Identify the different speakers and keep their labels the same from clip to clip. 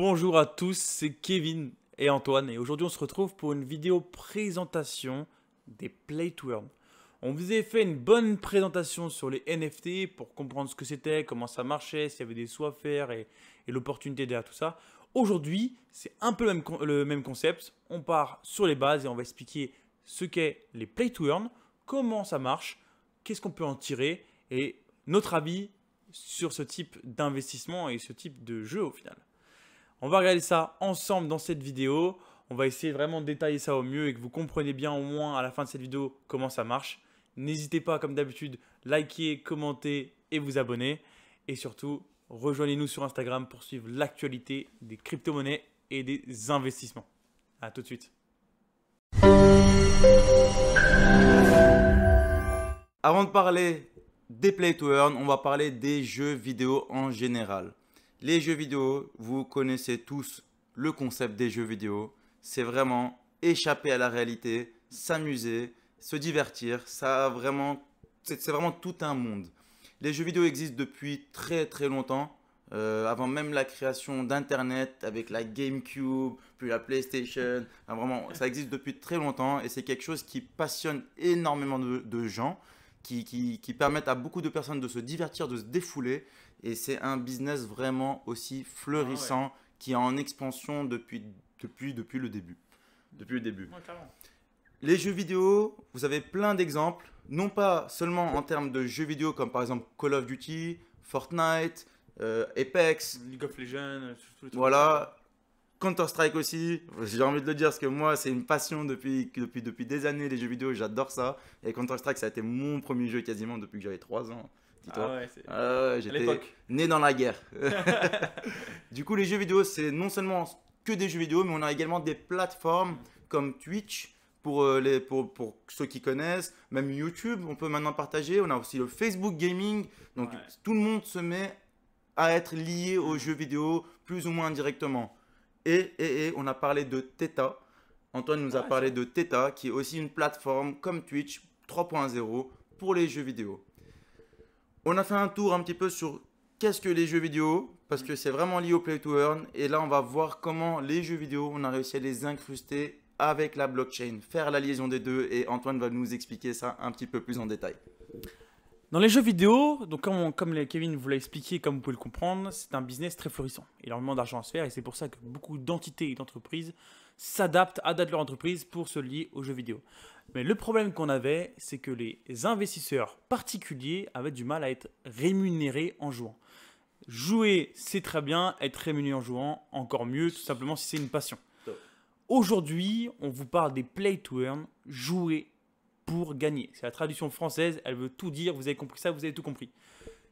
Speaker 1: Bonjour à tous, c'est Kevin et Antoine et aujourd'hui on se retrouve pour une vidéo présentation des Play to Earn. On vous avait fait une bonne présentation sur les NFT pour comprendre ce que c'était, comment ça marchait, s'il y avait des soins à faire et, et l'opportunité derrière tout ça. Aujourd'hui, c'est un peu le même, le même concept. On part sur les bases et on va expliquer ce qu'est les Play to Earn, comment ça marche, qu'est-ce qu'on peut en tirer et notre avis sur ce type d'investissement et ce type de jeu au final. On va regarder ça ensemble dans cette vidéo. On va essayer vraiment de détailler ça au mieux et que vous compreniez bien au moins à la fin de cette vidéo comment ça marche. N'hésitez pas, comme d'habitude, liker, commenter et vous abonner. Et surtout, rejoignez-nous sur Instagram pour suivre l'actualité des crypto-monnaies et des investissements. A tout de suite.
Speaker 2: Avant de parler des play to earn, on va parler des jeux vidéo en général. Les jeux vidéo, vous connaissez tous le concept des jeux vidéo. C'est vraiment échapper à la réalité, s'amuser, se divertir. Ça vraiment, c'est vraiment tout un monde. Les jeux vidéo existent depuis très très longtemps. Euh, avant même la création d'Internet avec la GameCube, puis la PlayStation. vraiment, ça existe depuis très longtemps et c'est quelque chose qui passionne énormément de, gens, qui, qui, qui, permettent à beaucoup de personnes de se divertir, de se défouler et c'est un business vraiment aussi fleurissant ah qui est en expansion depuis, depuis, depuis le début. Depuis le début. les jeux vidéo, vous avez plein d'exemples, non pas seulement en termes de jeux vidéo comme par exemple Call of Duty, Fortnite, euh, Apex, League of Legends, euh, tout voilà, Counter-Strike aussi, j'ai envie de le dire parce que moi c'est une passion depuis, depuis, depuis des années les jeux vidéo, j'adore ça. Et Counter-Strike ça a été mon premier jeu quasiment depuis que j'avais 3 ans dis ah ah j'étais né dans la guerre. du coup, les jeux vidéo, c'est non seulement que des jeux vidéo, mais on a également des plateformes comme Twitch. Pour, euh, les, pour, ceux qui connaissent, même YouTube, on peut maintenant partager. On a aussi le Facebook Gaming. Donc tout le monde se met à être lié aux jeux vidéo, plus ou moins directement. Et, et, on a parlé de Theta. Antoine nous a ah, parlé de Theta, qui est aussi une plateforme comme Twitch 3.0 pour les jeux vidéo. On a fait un tour un petit peu sur qu'est-ce que les jeux vidéo, parce que c'est vraiment lié au play to earn. Et là, on va voir comment les jeux vidéo, on a réussi à les incruster avec la blockchain, faire la liaison des deux. Et Antoine va nous expliquer ça un petit peu plus en détail.
Speaker 1: Dans les jeux vidéo, donc comme, Kevin vous l'a expliqué, comme vous pouvez le comprendre, c'est un business très florissant. Il y a Énormément d'argent à se faire et c'est pour ça que beaucoup d'entités et d'entreprises s'adaptent, adaptent leur entreprise pour se lier aux jeux vidéo. Mais le problème qu'on avait, c'est que les investisseurs particuliers avaient du mal à être rémunérés en jouant. Jouer, c'est très bien, être rémunéré en jouant, encore mieux, tout simplement si c'est une passion. Aujourd'hui, on vous parle des play to earn, jouer pour gagner. C'est la traduction française, elle veut tout dire, vous avez compris ça, vous avez tout compris.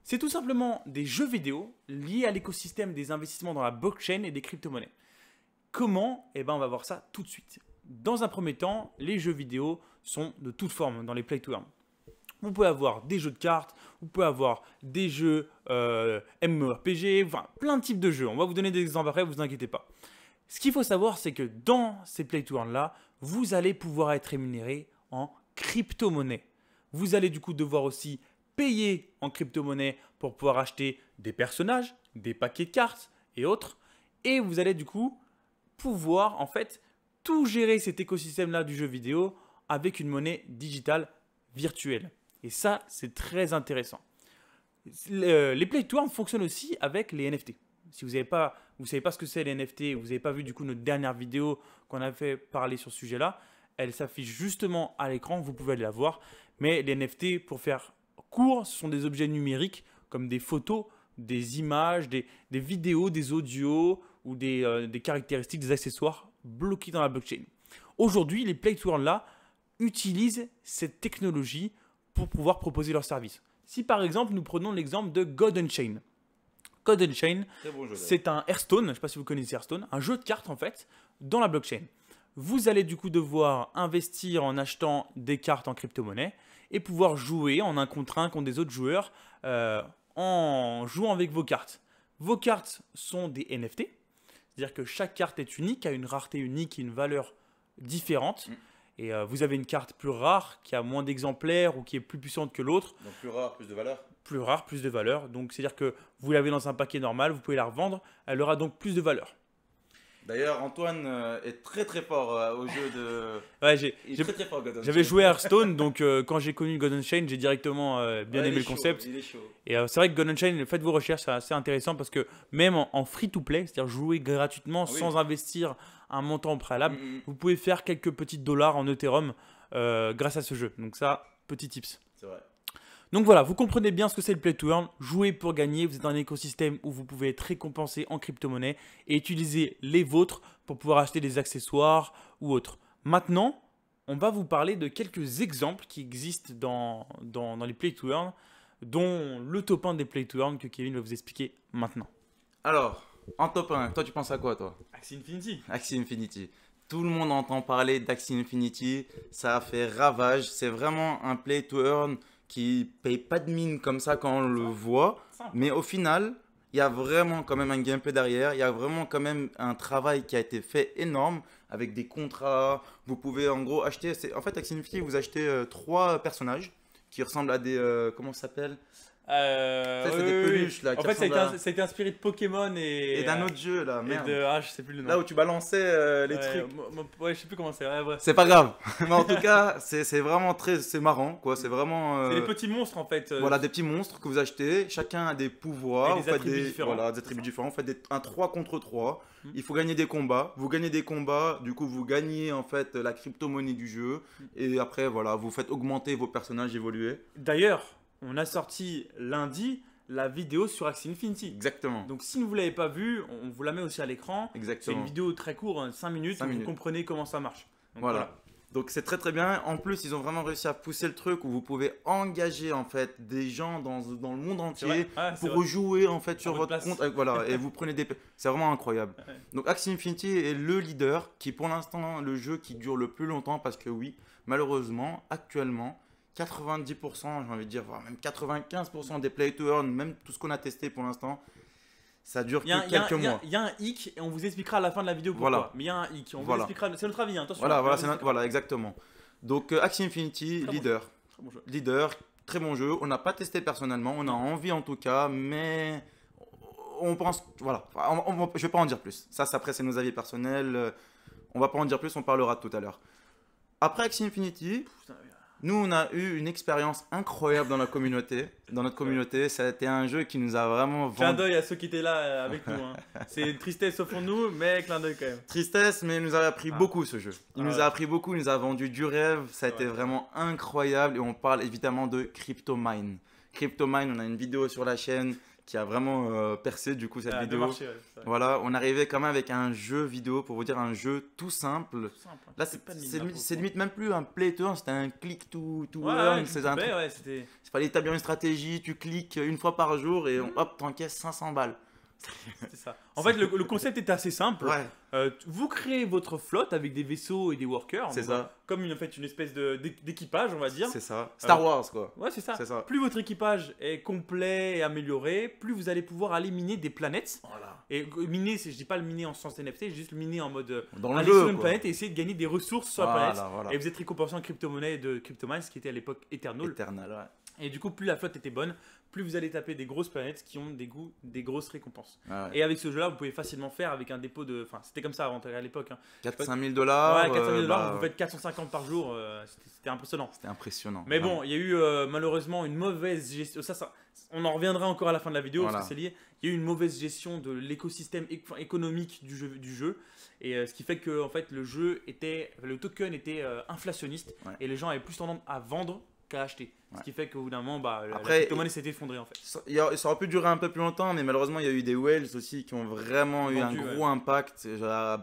Speaker 1: C'est tout simplement des jeux vidéo liés à l'écosystème des investissements dans la blockchain et des crypto-monnaies. Comment et eh ben on va voir ça tout de suite. Dans un premier temps, les jeux vidéo sont de toutes formes dans les play to earn. Vous pouvez avoir des jeux de cartes, vous pouvez avoir des jeux euh, MMORPG, enfin plein de types de jeux. On va vous donner des exemples après, vous inquiétez pas. Ce qu'il faut savoir, c'est que dans ces play to earn là, vous allez pouvoir être rémunéré en crypto-monnaie. Vous allez du coup devoir aussi payer en crypto-monnaie pour pouvoir acheter des personnages, des paquets de cartes et autres. Et vous allez du coup pouvoir en fait tout gérer cet écosystème-là du jeu vidéo avec une monnaie digitale virtuelle. Et ça, c'est très intéressant. les Play fonctionnent aussi avec les NFT. Si vous n'avez pas, vous savez pas ce que c'est les NFT, vous n'avez pas vu du coup notre dernière vidéo qu'on a fait parler sur ce sujet-là, elle s'affiche justement à l'écran, vous pouvez la voir. Mais les NFT, pour faire court, ce sont des objets numériques comme des photos, des images, des, vidéos, des audios ou des, euh, des, caractéristiques, des accessoires bloqués dans la blockchain. Aujourd'hui, les Play to là utilisent cette technologie pour pouvoir proposer leurs services. Si par exemple, nous prenons l'exemple de Golden Chain. Golden Chain, c'est un Hearthstone, je ne sais pas si vous connaissez Hearthstone, un jeu de cartes en fait, dans la blockchain vous allez du coup devoir investir en achetant des cartes en crypto-monnaie et pouvoir jouer en un contre un contre des autres joueurs euh, en jouant avec vos cartes. Vos cartes sont des NFT, c'est-à-dire que chaque carte est unique, a une rareté unique et une valeur différente. Mm. Et euh, vous avez une carte plus rare, qui a moins d'exemplaires ou qui est plus puissante que l'autre.
Speaker 2: Donc plus rare, plus de valeur
Speaker 1: Plus rare, plus de valeur. Donc c'est-à-dire que vous l'avez dans un paquet normal, vous pouvez la revendre, elle aura donc plus de valeur.
Speaker 2: D'ailleurs, Antoine euh, est très très fort euh, au jeu de. ouais, j'ai. très très fort J'avais joué à Hearthstone,
Speaker 1: donc euh, quand j'ai connu golden Chain, j'ai directement bien aimé le concept. Et c'est vrai que Golden Chain, faites vos recherches, c'est assez intéressant parce que même en, free to play, c'est-à-dire jouer gratuitement ah sans investir un montant au préalable, mm, mm, mm. vous pouvez faire quelques petits dollars en Ethereum grâce à ce jeu. Donc, ça, petit tips. C'est vrai. Donc voilà, vous comprenez bien ce que c'est le play to earn. Jouez pour gagner. Vous êtes dans un écosystème où vous pouvez être récompensé en crypto-monnaie et utiliser les vôtres pour pouvoir acheter des accessoires ou autres. Maintenant, on va vous parler de quelques exemples qui existent dans, dans, dans les play to earn, dont le top 1 des play to earn que Kevin va vous expliquer maintenant.
Speaker 2: Alors, en top 1, toi tu penses à quoi toi Axie Infinity. Axie Infinity. Tout le monde entend parler d'Axie Infinity, ça a fait ravage, c'est vraiment un play to earn qui paye pas de mine comme ça quand on le voit. Mais au final, il y a vraiment quand même un gameplay derrière. Il y a vraiment quand même un travail qui a été fait énorme avec des contrats. Vous pouvez en gros acheter. En fait, avec signifier vous achetez euh, trois personnages qui ressemblent à des. Euh, comment ça s'appelle
Speaker 1: euh, ça, c'est des peluches là. En fait, ça inspiré de Pokémon et. Et d'un autre jeu là, merde. de, ah, je sais plus le nom. Là où tu balançais euh, les trucs. Ouais, je sais plus comment c'est. c'est pas grave. Mais en tout cas,
Speaker 2: c'est vraiment très. C'est marrant quoi. C'est vraiment. Euh, c'est des petits monstres en fait. Euh. Voilà, des petits monstres que vous achetez. Chacun a des pouvoirs. des attributs différents. Voilà, des attributs différents. Vous faites un 3 contre 3. Hmm. Il faut gagner des combats. Vous gagnez des combats. Du coup, vous gagnez en fait la crypto-monnaie du jeu. Hmm. Et après, voilà, vous faites augmenter vos personnages, évoluer. D'ailleurs, on a sorti lundi la vidéo sur Axie Infinity. Exactement. Donc si vous ne l'avez pas vue, on vous la met aussi à l'écran. Exactement. C'est une
Speaker 1: vidéo très courte, 5 hein, minutes, vous comprenez comment ça marche. voilà.
Speaker 2: Donc c'est très très bien. En plus, ils ont vraiment réussi à pousser le truc où vous pouvez engager en fait des gens dans, le monde entier pour jouer en fait sur votre, compte. Voilà, et vous prenez des. C'est vraiment incroyable. Donc Axie Infinity est le leader qui pour l'instant le jeu qui dure le plus longtemps parce que oui, malheureusement, actuellement, 90%, j'ai envie de dire, voire même 95% des play to earn, même tout ce qu'on a testé pour l'instant, ça dure que quelques mois.
Speaker 1: Il y, a un hic et on vous expliquera à la fin de la vidéo pourquoi. Mais il y a un hic, on C'est notre avis, hein, attention. Voilà,
Speaker 2: voilà, exactement. Donc euh, Axie Infinity, leader. Leader, très bon jeu. On n'a pas testé personnellement, on a envie en tout cas, mais on pense, voilà, je ne vais pas en dire plus. Ça, après, c'est nos avis personnels. Euh, on ne va pas en dire plus, on parlera tout à l'heure. Après Axie Infinity, nous, on a eu une expérience incroyable dans la communauté. Dans notre communauté, ça a été un jeu qui nous a vraiment vendu. Clin d'œil
Speaker 1: à ceux qui étaient là euh, avec nous. Hein. C'est une tristesse au fond de nous, mais clin d'œil quand même.
Speaker 2: Tristesse, mais nous a appris ah. beaucoup ce jeu. Il nous a ah appris beaucoup, il nous a vendu du rêve. Ça a ah été vraiment incroyable. Et on parle évidemment de Crypto Mine, on a une vidéo sur la chaîne qui a vraiment euh, percé du coup cette vidéo. voilà, on arrivait quand même avec un jeu vidéo, pour vous dire un jeu tout simple. Hein. Là, c'est limite, hein, même plus un play to c'était un click to, tout C'est earn. Il fallait établir une stratégie, tu cliques une fois par jour et mm. hop, t'encaisses 500 balles ça. En fait, le, concept est assez simple.
Speaker 1: Euh, vous créez votre flotte avec des vaisseaux et des workers. C'est ça. Comme une, en fait, une espèce d'équipage, on va dire. C'est ça. Euh, Star Wars, quoi. Ouais, c'est ça. ça. Plus votre équipage est complet et amélioré, plus vous allez pouvoir aller miner des planètes. Voilà. Et euh, miner, je dis pas le miner en sens NFT, juste le miner en mode. Dans le aller sur une planète et essayer de gagner des ressources sur la planète. Et vous êtes récompensé en crypto-monnaie de CryptoMines, qui était à l'époque Eternal. Eternal, ouais. Et du coup, plus la flotte était bonne, plus vous allez taper des grosses planètes qui ont des goûts, des grosses récompenses. Ah et avec ce jeu-là, vous pouvez facilement faire avec un dépôt de. Enfin, c'était comme ça avant à l'époque. Hein. 4-5 000 dollars. Ouais, 4 000 euh, dollars, vous bah, faites 450 par jour. Euh, c'était impressionnant. C'était impressionnant. Mais bon, il y a eu euh, malheureusement une mauvaise gestion. Ça, ça, on en reviendra encore à la fin de la vidéo parce que c'est lié. Il y a eu une mauvaise gestion de l'écosystème économique du jeu, du jeu et ce qui fait que en fait le jeu était, le token était inflationniste et les gens avaient plus tendance à vendre qu'à acheter. Ce qui fait qu'au bout d'un moment, bah, la crypto-monnaie s'est effondrée en
Speaker 2: fait. Ça, aurait pu durer un peu plus longtemps, mais malheureusement, il y a eu des whales aussi qui ont vraiment eu un gros impact. Euh, à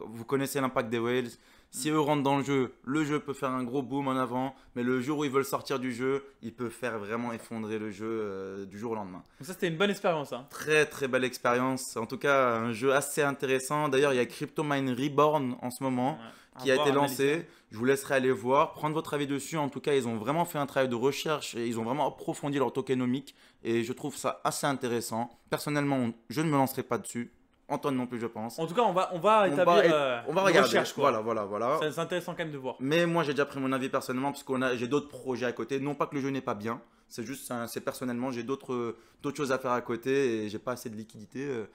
Speaker 2: vous connaissez l'impact des whales, si eux rentrent dans le jeu, le jeu peut faire un gros boom en avant, mais le jour où ils veulent sortir du jeu, il peut faire vraiment effondrer le jeu euh, du jour au lendemain.
Speaker 1: Donc ça, c'était une bonne expérience. Hein.
Speaker 2: Très très belle expérience. En tout cas, un jeu assez intéressant. D'ailleurs, il y a CryptoMine Reborn en ce moment qui a été lancé. Je vous laisserai aller voir, prendre votre avis dessus. En tout cas, ils ont vraiment fait un travail de recherche et ils ont vraiment approfondi leur tokenomique. Et je trouve ça assez intéressant. Personnellement, je ne me lancerai pas dessus Antoine non plus, je pense. En tout cas, on va, on va établir. Euh, on va, regarder. Voilà, voilà, voilà. C'est
Speaker 1: intéressant quand même de voir.
Speaker 2: Mais moi, j'ai déjà pris mon avis personnellement parce qu'on a, j'ai d'autres projets à côté. Non pas que le jeu n'est pas bien. C'est juste, c'est personnellement, j'ai d'autres, euh, d'autres choses à faire à côté et j'ai pas assez de liquidité. Euh,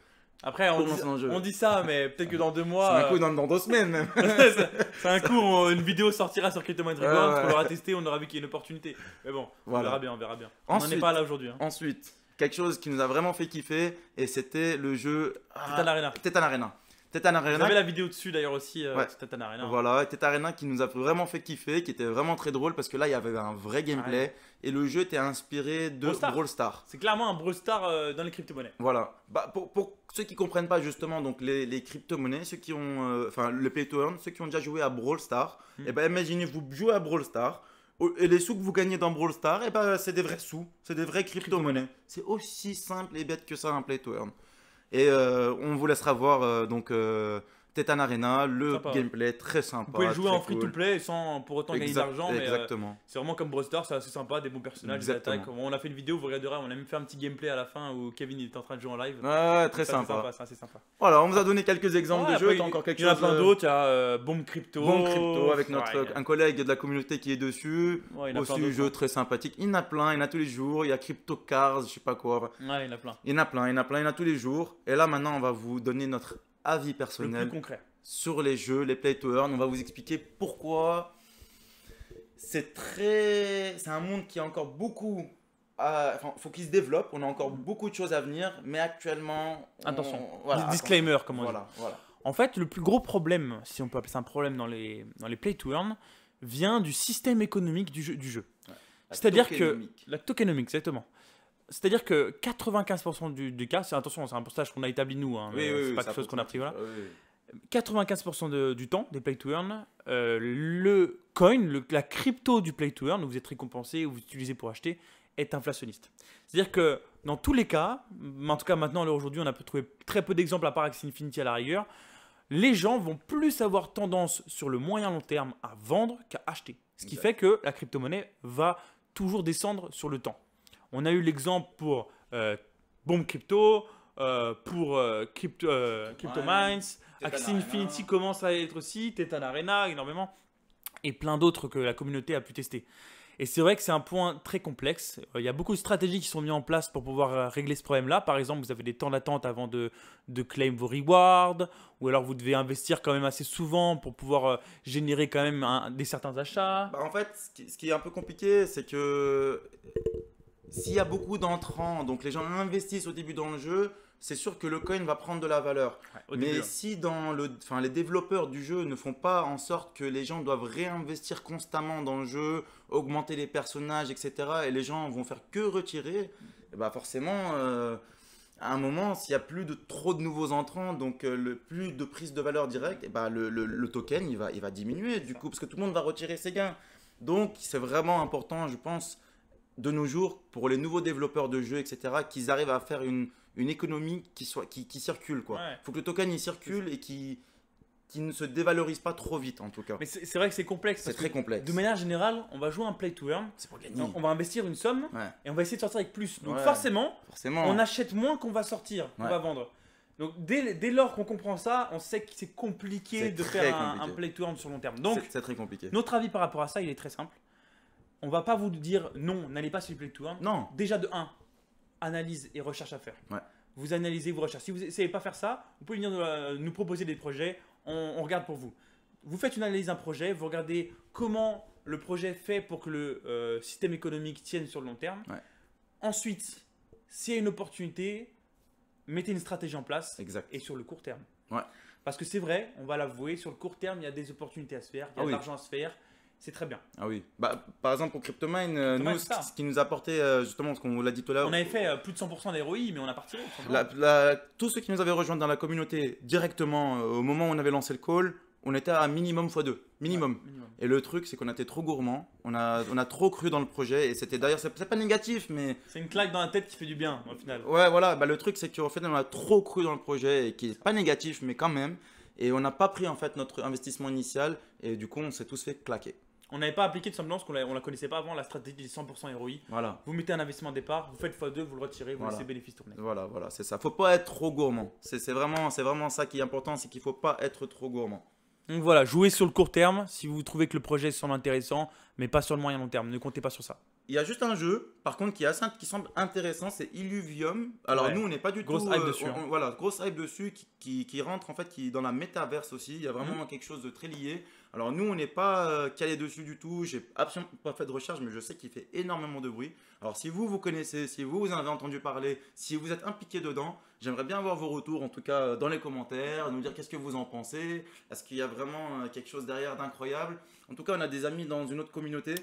Speaker 2: après, on dit, on dit, ça, mais
Speaker 1: peut-être que dans deux mois. C'est un coup dans, deux semaines même. c'est un coup, une vidéo sortira sur Crypto Mind Records, on l'aura testé, on aura vu qu'il y a une opportunité. Mais bon, on verra bien, on verra bien. on n'est pas là aujourd'hui. Hein.
Speaker 2: Ensuite, quelque chose qui nous a vraiment fait kiffer et c'était le jeu ah, Tetan Arena. Tetan Arena. Arena. Vous la
Speaker 1: vidéo dessus d'ailleurs aussi, euh, Tetan Arena.
Speaker 2: Voilà, Tetan Arena qui nous a vraiment fait kiffer, qui était vraiment très drôle parce que là il y avait un vrai gameplay et le jeu était inspiré de Brawl Stars. Star. C'est
Speaker 1: clairement un Brawl Stars euh, dans les crypto-monnaies.
Speaker 2: Voilà. Bah, pour, ceux qui comprennent pas justement donc les, les crypto-monnaies, ceux qui ont, euh, enfin le play to earn, ceux qui ont déjà joué à Brawl Stars, hmm. et eh ben imaginez vous jouer à Brawl Stars Oh, et les sous que vous gagnez dans Brawl Stars, et eh ben, c'est des vrais sous, c'est des vraies crypto-monnaies. C'est aussi simple et bête que ça un play Et euh, on vous laissera voir euh, donc euh, Tetan Arena, le gameplay très sympa. Vous pouvez jouer en free to play sans pour autant gagner de euh, Exactement.
Speaker 1: c'est vraiment comme Brawl c'est assez sympa, des bons personnages, des attaques. On a fait une vidéo, vous regarderez, on a même fait un petit gameplay à la fin où Kevin est en train de jouer en live. Ouais, très sympa. C'est assez sympa. Voilà, on vous a donné quelques exemples de jeux. Il, y en a plein euh, d'autres, il y a euh, Bomb Crypto. Bomb Crypto avec notre, un
Speaker 2: collègue de la communauté qui est dessus. Ouais, Aussi, un jeu hein. très sympathique. Il y en a plein, il y en a tous les jours. Il y a Crypto Cars, je sais pas quoi. il en a plein. Il y en a plein, il y en a plein, il y en a tous les jours. Et là maintenant, on va vous donner notre avis personnel. Sur les jeux, les play to earn. On va vous expliquer pourquoi. C'est très. C'est un monde qui a encore beaucoup. À... faut qu'il se développe. On a encore mm. beaucoup de choses à venir, mais actuellement. Attention. Disclaimer, comment on
Speaker 1: En fait, le plus gros problème, si on peut appeler ça un problème dans les, dans les play to earn, vient du système économique du jeu. Du jeu. C'est-à-dire que. La tokenomics, exactement. C'est-à-dire que 95% du, cas, c'est attention, c'est un pourcentage qu'on a établi nous, hein, euh, pas quelque chose qu'on a pris 95% du temps des play to earn, euh, le coin, la crypto du play to earn, où vous êtes récompensé ou vous utilisez pour acheter, est inflationniste. C'est-à-dire que dans tous les cas, en tout cas maintenant, aujourd'hui, on a trouvé très peu d'exemples à part Axie Infinity à la rigueur, les gens vont plus avoir tendance sur le moyen long terme à vendre qu'à acheter. Ce qui fait que la crypto-monnaie va toujours descendre sur le temps. On a eu l'exemple pour euh, Bomb Crypto, euh, pour euh, Crypto, euh, Mines, Axie Infinity commence à être aussi, Tetan Arena énormément, et plein d'autres que la communauté a pu tester. Et c'est vrai que c'est un point très complexe. Il y a beaucoup de stratégies qui sont mises en place pour pouvoir régler ce problème-là. Par exemple, vous avez des temps d'attente avant de, de, claim vos rewards, ou alors vous devez investir quand même assez souvent pour pouvoir générer quand même des certains achats.
Speaker 2: Bah, en fait, ce qui, est un peu compliqué, c'est que s'il y a beaucoup d'entrants, donc les gens investissent au début dans le jeu, c'est sûr que le coin va prendre de la valeur. Mais si dans le, enfin, les développeurs du jeu ne font pas en sorte que les gens doivent réinvestir constamment dans le jeu, augmenter les personnages, etc., et les gens vont faire que retirer, bah forcément, euh, à un moment, s'il n'y a plus de trop de nouveaux entrants, donc euh, le, plus de prise de valeur directe, et eh bah ben, le, token il va, il va diminuer du coup, parce que tout le monde va retirer ses gains. Donc c'est vraiment important, je pense de nos jours, pour les nouveaux développeurs de jeux, etc., qu'ils arrivent à faire une, économie qui, soit, qui, circule. Il faut que le token circule et qui qui ne se dévalorise pas trop vite en tout cas. Mais c'est vrai que c'est complexe. C'est très complexe. De manière
Speaker 1: générale, on va jouer un play to earn. On va investir une somme et on va essayer de sortir avec plus. Donc forcément, forcément, on achète moins qu'on va sortir, on va vendre. Donc dès, lors qu'on comprend ça, on sait que c'est compliqué de faire un, play to earn sur long terme. Donc c'est très compliqué. Notre avis par rapport à ça, il est très simple on va pas vous dire non, n'allez pas sur le plateformes. Non. Déjà de 1, analyse et recherche à faire. Ouais. Vous analysez, vous recherchez. Si vous ne savez pas faire ça, vous pouvez venir euh, nous proposer des projets, on, regarde pour vous. Vous faites une analyse d'un projet, vous regardez comment le projet fait pour que le euh, système économique tienne sur le long terme. Ouais. Ensuite, s'il y a une opportunité, mettez une stratégie en place exact. et sur le court terme. Ouais. Parce que c'est vrai, on va l'avouer, sur le court terme, il y a des opportunités à se faire, il y a ah de l'argent à se faire, c'est très bien.
Speaker 2: Ah oui. Bah, par exemple, pour CryptoMine, euh, nous, ce qui nous apportait, euh, justement, ce qu'on l'a dit tout à l'heure. On avait fait euh,
Speaker 1: plus de 100% d'heroï mais on a parti.
Speaker 2: tous ceux qui nous avaient rejoint dans la communauté directement au moment où on avait lancé le call, on était à minimum x2. Minimum. Et le truc, c'est qu'on était trop gourmand. On a, on a trop cru dans le projet. Et c'était d'ailleurs, c'est pas négatif, mais. C'est une claque dans la tête qui fait du bien, au final. Ouais, voilà. Bah, le truc, c'est qu'en fait, on a trop cru dans le projet, et qui est pas négatif, mais quand même. Et on n'a pas pris en fait notre investissement initial et du coup on s'est tous fait claquer
Speaker 1: on n'avait pas appliqué de parce qu'on on la connaissait pas avant, la stratégie des 100% ROI. Voilà. Vous mettez un investissement départ, vous faites x2, vous le retirez,
Speaker 2: vous voilà. laissez bénéfice tourner. Voilà, voilà, c'est ça. Faut pas être trop gourmand. C'est vraiment, vraiment ça qui est important, c'est qu'il faut pas être trop gourmand.
Speaker 1: Donc voilà, jouez sur le court terme si vous trouvez que le projet semble intéressant, mais pas sur le moyen long terme. Ne comptez pas sur ça.
Speaker 2: Il y a juste un jeu, par contre, qui, est qui semble intéressant, c'est Illuvium. Alors nous, on n'est pas du tout. hype euh, dessus. Hein. voilà, grosse hype dessus qui, rentre en fait qui, dans la métaverse aussi. Il y a vraiment mhm. quelque chose de très lié. Alors nous, on n'est pas euh, calé dessus du tout, j'ai absolument pas fait de recherche, mais je sais qu'il fait énormément de bruit. Alors si vous, vous connaissez, si vous, vous avez entendu parler, si vous êtes impliqué dedans, j'aimerais bien avoir vos retours, en tout cas euh, dans les commentaires, nous dire qu'est-ce que vous en pensez, est-ce qu'il y a vraiment euh, quelque chose derrière d'incroyable. En tout cas, on a des amis dans une autre communauté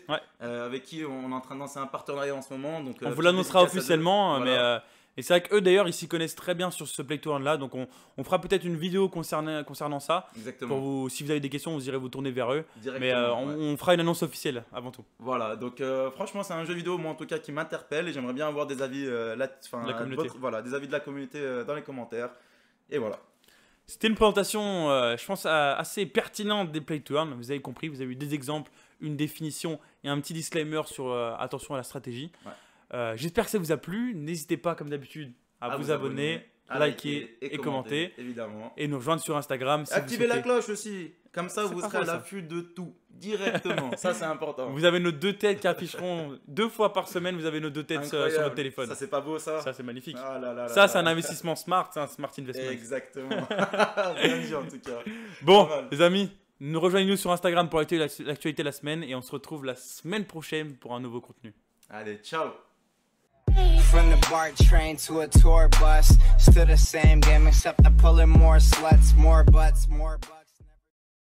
Speaker 2: avec qui on est en train de lancer un partenariat en ce moment. Donc, on vous l'annoncera officiellement, mais...
Speaker 1: Et c'est vrai qu'eux d'ailleurs, ils s'y connaissent très bien sur ce play-to-earn là. Donc on, fera peut-être une vidéo concernant, concernant ça. Exactement. si vous avez des questions, vous irez vous tourner vers eux. Mais euh, on, fera une annonce officielle
Speaker 2: avant tout. Voilà, donc euh, franchement, c'est un jeu vidéo, moi en tout cas, qui m'interpelle. Et j'aimerais bien avoir des avis, euh, la, communauté. voilà, des avis de la communauté dans les commentaires. Et voilà.
Speaker 1: C'était une présentation, je pense, assez pertinente des play to earn. Vous avez compris, vous avez eu des exemples, une définition et un petit disclaimer sur attention à la stratégie. Ouais. Euh, j'espère que ça vous a plu. N'hésitez pas, comme d'habitude, à, vous, abonner, à liker et, commenter, Évidemment. Et nous rejoindre sur Instagram. Si Activez la cloche
Speaker 2: aussi. Comme ça, vous serez à l'affût de tout directement. ça, c'est important. Vous
Speaker 1: avez nos deux têtes qui afficheront deux fois par semaine. Vous avez nos deux têtes euh, sur votre téléphone. Ça, c'est pas beau, ça Ça, c'est magnifique. Ah ça, c'est un investissement smart. C'est un smart investment. Exactement. Bien en tout cas. Bon, les amis, nous rejoignez-nous sur Instagram pour l'actualité de la semaine. Et on se retrouve
Speaker 2: la semaine prochaine pour un nouveau contenu. Allez, ciao From the BART train to a tour bus, still the same game except I'm pulling more sluts, more butts, more butts.